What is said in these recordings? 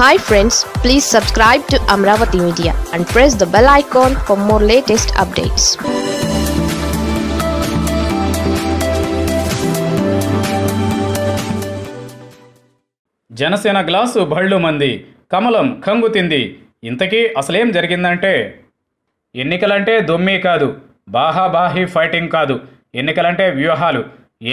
hi friends please subscribe to Amaravati media and press the bell icon for more latest updates Janasena glass బళ్ళు మంది కమలం కంగు తింది ఇంతకీ అసలేం జరిగిందంటే ఎన్నికలంటే దొమ్మి కాదు బాహాబాహి ఫైటింగ్ కాదు ఎన్నికలంటే వ్యూహాలు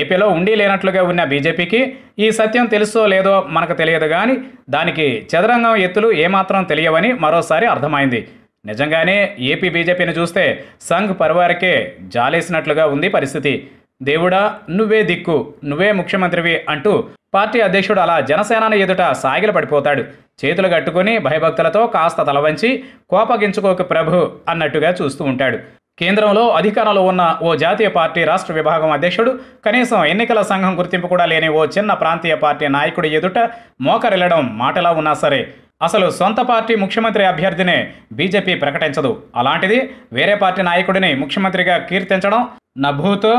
ఏపీలో ఉండి లేనట్లుగా ఉన్న బీజేపీకి ఈ సత్యం తెలుసో లేదో మనకు తెలియదు కానీ దానికి చదరంగం ఎత్తులు ఏమాత్రం తెలియవని మరోసారి అర్థమైంది నిజంగానే ఏపీ బీజేపీని చూస్తే సంఘ్ పరివారికే జాలేసినట్లుగా ఉంది పరిస్థితి దేవుడా నువ్వే దిక్కు నువ్వే ముఖ్యమంత్రివి అంటూ పార్టీ అధ్యక్షుడు అలా జనసేనాని ఎదుట సాగిల పడిపోతాడు చేతులు కట్టుకుని భయభక్తులతో కాస్త తలవంచి కోపగించుకోక ప్రభు అన్నట్టుగా చూస్తూ ఉంటాడు కేంద్రంలో అధికారంలో ఉన్న ఓ జాతీయ పార్టీ రాష్ట్ర విభాగం అధ్యక్షుడు కనీసం ఎన్నికల సంఘం గుర్తింపు కూడా లేని ఓ చిన్న ప్రాంతీయ పార్టీ నాయకుడి ఎదుట మోకరెళ్లడం మాటలా ఉన్నా సరే అసలు సొంత పార్టీ ముఖ్యమంత్రి అభ్యర్థినే బీజేపీ ప్రకటించదు అలాంటిది వేరే పార్టీ నాయకుడిని ముఖ్యమంత్రిగా కీర్తించడం నభూతో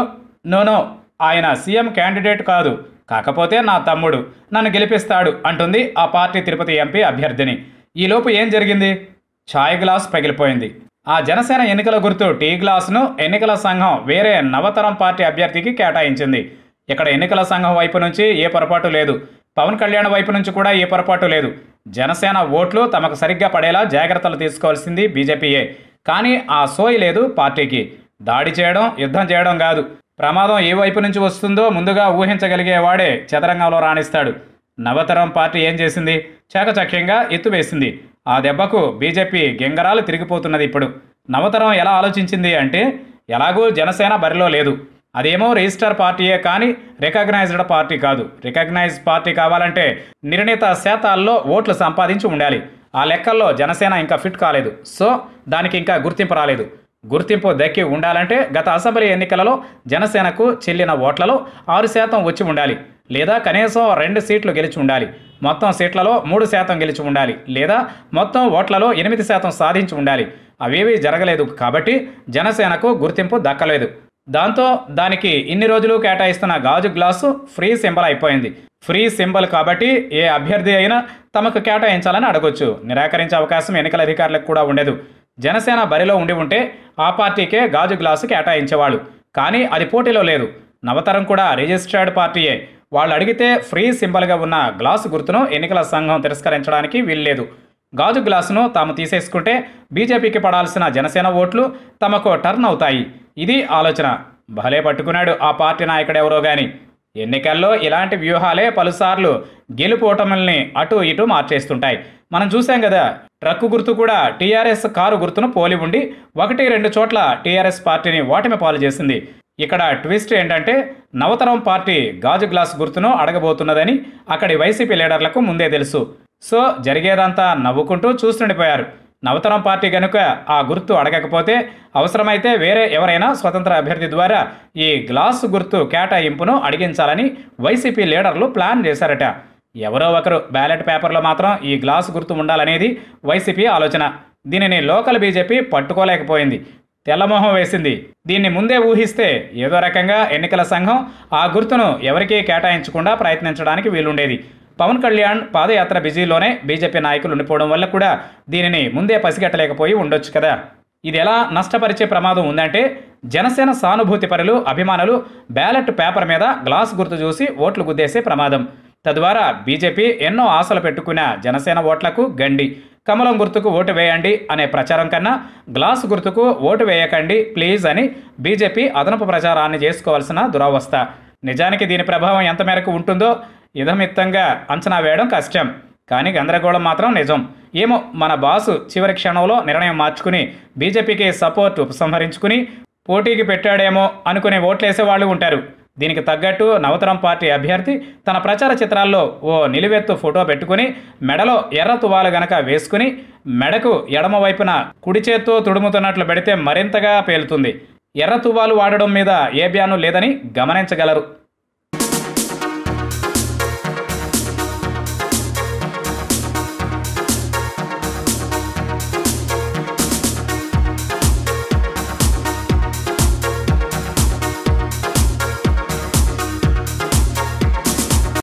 నోనో ఆయన సీఎం క్యాండిడేట్ కాదు కాకపోతే నా తమ్ముడు నన్ను గెలిపిస్తాడు అంటుంది ఆ పార్టీ తిరుపతి ఎంపీ అభ్యర్థిని ఈలోపు ఏం జరిగింది ఛాయ్ గ్లాస్ పగిలిపోయింది ఆ జనసేన ఎన్నికల గుర్తు టీ గ్లాస్ను ఎన్నికల సంఘం వేరే నవతరం పార్టీ అభ్యర్థికి కేటాయించింది ఇక్కడ ఎన్నికల సంఘం వైపు నుంచి ఏ పొరపాటు లేదు పవన్ కళ్యాణ్ వైపు నుంచి కూడా ఏ పొరపాటు లేదు జనసేన ఓట్లు తమకు సరిగ్గా పడేలా జాగ్రత్తలు తీసుకోవాల్సింది బీజేపీయే కానీ ఆ సోయి లేదు పార్టీకి దాడి చేయడం యుద్ధం చేయడం కాదు ప్రమాదం ఏ వైపు నుంచి వస్తుందో ముందుగా ఊహించగలిగేవాడే చదరంగంలో రాణిస్తాడు నవతరం పార్టీ ఏం చేసింది చాకచక్యంగా ఎత్తువేసింది ఆ దెబ్బకు బీజేపీ గింగరాలు తిరిగిపోతున్నది ఇప్పుడు నవతరం ఎలా ఆలోచించింది అంటే ఎలాగూ జనసేన బరిలో లేదు అదేమో రిజిస్టర్ పార్టీయే కానీ రికగ్నైజ్డ్ పార్టీ కాదు రికగ్నైజ్ పార్టీ కావాలంటే నిర్ణీత శాతాల్లో ఓట్లు సంపాదించి ఉండాలి ఆ లెక్కల్లో జనసేన ఇంకా ఫిట్ కాలేదు సో దానికి ఇంకా గుర్తింపు రాలేదు గుర్తింపు దక్కి ఉండాలంటే గత అసెంబ్లీ ఎన్నికలలో జనసేనకు చెల్లిన ఓట్లలో ఆరు శాతం వచ్చి ఉండాలి లేదా కనీసం రెండు సీట్లు గెలిచి ఉండాలి మొత్తం సీట్లలో మూడు శాతం గెలిచి ఉండాలి లేదా మొత్తం ఓట్లలో ఎనిమిది శాతం సాధించి ఉండాలి అవేవి జరగలేదు కాబట్టి జనసేనకు గుర్తింపు దక్కలేదు దాంతో దానికి ఇన్ని రోజులు కేటాయిస్తున్న గాజు గ్లాసు ఫ్రీ సింబల్ అయిపోయింది ఫ్రీ సింబల్ కాబట్టి ఏ అభ్యర్థి అయినా తమకు కేటాయించాలని అడగొచ్చు నిరాకరించే అవకాశం ఎన్నికల అధికారులకు కూడా ఉండదు జనసేన బరిలో ఉండి ఉంటే ఆ పార్టీకే గాజు గ్లాసు కేటాయించేవాళ్ళు కానీ అది పోటీలో లేదు నవతరం కూడా రిజిస్టర్డ్ పార్టీయే వాళ్ళు అడిగితే ఫ్రీ సింబల్గా ఉన్న గ్లాసు గుర్తును ఎన్నికల సంఘం తిరస్కరించడానికి వీల్లేదు గాజు గ్లాసును తాము తీసేసుకుంటే బీజేపీకి పడాల్సిన జనసేన ఓట్లు తమకు టర్న్ అవుతాయి ఇది ఆలోచన భలే పట్టుకున్నాడు ఆ పార్టీ నాయకుడెవరో కానీ ఎన్నికల్లో ఇలాంటి వ్యూహాలే పలుసార్లు గెలుపోటముల్ని అటు ఇటు మార్చేస్తుంటాయి మనం చూసాం కదా ట్రక్కు గుర్తు కూడా టీఆర్ఎస్ కారు గుర్తును పోలి ఉండి ఒకటి రెండు చోట్ల టీఆర్ఎస్ పార్టీని ఓటమి పాలు చేసింది ఇక్కడ ట్విస్ట్ ఏంటంటే నవతరం పార్టీ గాజు గ్లాస్ గుర్తును అడగబోతున్నదని అక్కడి వైసీపీ లీడర్లకు ముందే తెలుసు సో జరిగేదంతా నవ్వుకుంటూ చూస్తుండిపోయారు నవతరం పార్టీ కనుక ఆ గుర్తు అడగకపోతే అవసరమైతే వేరే ఎవరైనా స్వతంత్ర అభ్యర్థి ద్వారా ఈ గ్లాసు గుర్తు కేటాయింపును అడిగించాలని వైసీపీ లీడర్లు ప్లాన్ చేశారట ఎవరో ఒకరు బ్యాలెట్ పేపర్లో మాత్రం ఈ గ్లాస్ గుర్తు ఉండాలనేది వైసీపీ ఆలోచన దీనిని లోకల్ బీజేపీ పట్టుకోలేకపోయింది తెల్లమోహం వేసింది దీన్ని ముందే ఊహిస్తే ఏదో రకంగా ఎన్నికల సంఘం ఆ గుర్తును ఎవరికీ కేటాయించకుండా ప్రయత్నించడానికి వీలుండేది పవన్ కళ్యాణ్ పాదయాత్ర బిజీలోనే బీజేపీ నాయకులు ఉండిపోవడం వల్ల కూడా దీనిని ముందే పసిగట్టలేకపోయి ఉండొచ్చు కదా ఇది ఎలా నష్టపరిచే ప్రమాదం ఉందంటే జనసేన సానుభూతి పరులు అభిమానులు బ్యాలెట్ పేపర్ మీద గ్లాస్ గుర్తు చూసి ఓట్లు గుద్దేసే ప్రమాదం తద్వారా బీజేపీ ఎన్నో ఆశలు పెట్టుకున్న జనసేన ఓట్లకు గండి కమలం గుర్తుకు ఓటు వేయండి అనే ప్రచారం కన్నా గ్లాస్ గుర్తుకు ఓటు వేయకండి ప్లీజ్ అని బీజేపీ అదనపు ప్రచారాన్ని చేసుకోవాల్సిన దురవస్థ నిజానికి దీని ప్రభావం ఎంత మేరకు ఉంటుందో ఇదమిత్తంగా అంచనా వేయడం కష్టం కానీ గందరగోళం మాత్రం నిజం ఏమో మన బాసు చివరి క్షణంలో నిర్ణయం మార్చుకుని బీజేపీకి సపోర్ట్ ఉపసంహరించుకుని పోటీకి పెట్టాడేమో అనుకునే ఓట్లేసే వాళ్ళు ఉంటారు దీనికి తగ్గట్టు నవతరం పార్టీ అభ్యర్థి తన ప్రచార చిత్రాల్లో ఓ నిలువెత్తు ఫోటో పెట్టుకుని మెడలో ఎర్ర తువాలు గనక వేసుకుని మెడకు ఎడమవైపున కుడి చేత్తో తుడుముతున్నట్లు పెడితే మరింతగా పేలుతుంది ఎర్ర తువ్వాలు వాడడం మీద ఏ బ్యాను లేదని గమనించగలరు